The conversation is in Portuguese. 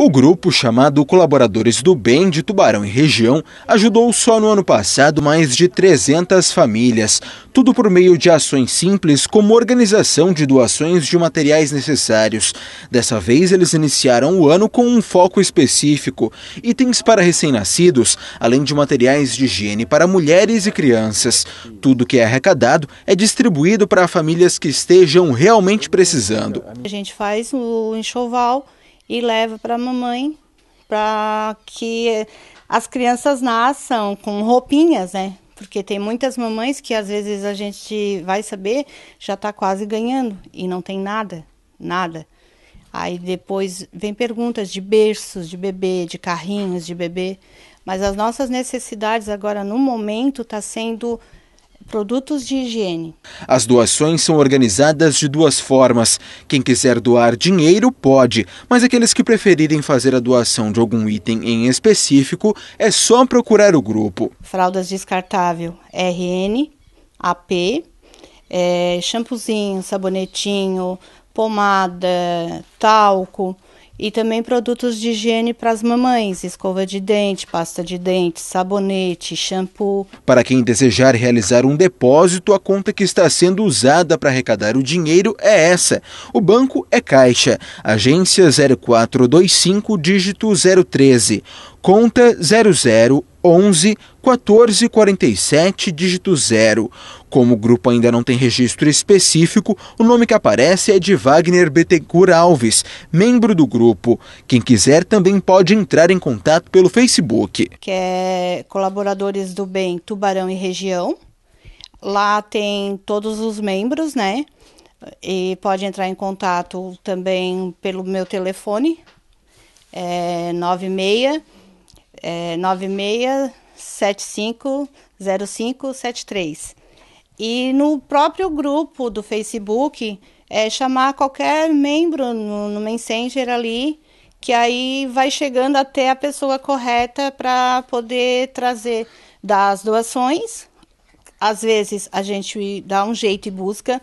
O grupo, chamado Colaboradores do Bem de Tubarão e Região, ajudou só no ano passado mais de 300 famílias, tudo por meio de ações simples como organização de doações de materiais necessários. Dessa vez, eles iniciaram o ano com um foco específico: itens para recém-nascidos, além de materiais de higiene para mulheres e crianças. Tudo que é arrecadado é distribuído para famílias que estejam realmente precisando. A gente faz o enxoval e leva para a mamãe para que as crianças nasçam com roupinhas, né? Porque tem muitas mamães que às vezes a gente vai saber, já está quase ganhando e não tem nada, nada. Aí depois vem perguntas de berços de bebê, de carrinhos de bebê, mas as nossas necessidades agora no momento está sendo produtos de higiene. As doações são organizadas de duas formas. Quem quiser doar dinheiro pode, mas aqueles que preferirem fazer a doação de algum item em específico é só procurar o grupo. Fraldas descartável RN, AP, é, eh, shampoozinho, sabonetinho, pomada, talco e também produtos de higiene para as mamães, escova de dente, pasta de dente, sabonete, shampoo. Para quem desejar realizar um depósito, a conta que está sendo usada para arrecadar o dinheiro é essa. O banco é Caixa, agência 0425, dígito 013, conta 00 11 14 47 dígito 0. Como o grupo ainda não tem registro específico, o nome que aparece é de Wagner Betecura Alves, membro do grupo. Quem quiser também pode entrar em contato pelo Facebook. Que é Colaboradores do Bem Tubarão e Região. Lá tem todos os membros, né? E pode entrar em contato também pelo meu telefone, é 96 é, 96750573. E no próprio grupo do Facebook, é, chamar qualquer membro no, no Messenger ali, que aí vai chegando até a pessoa correta para poder trazer das doações. Às vezes a gente dá um jeito e busca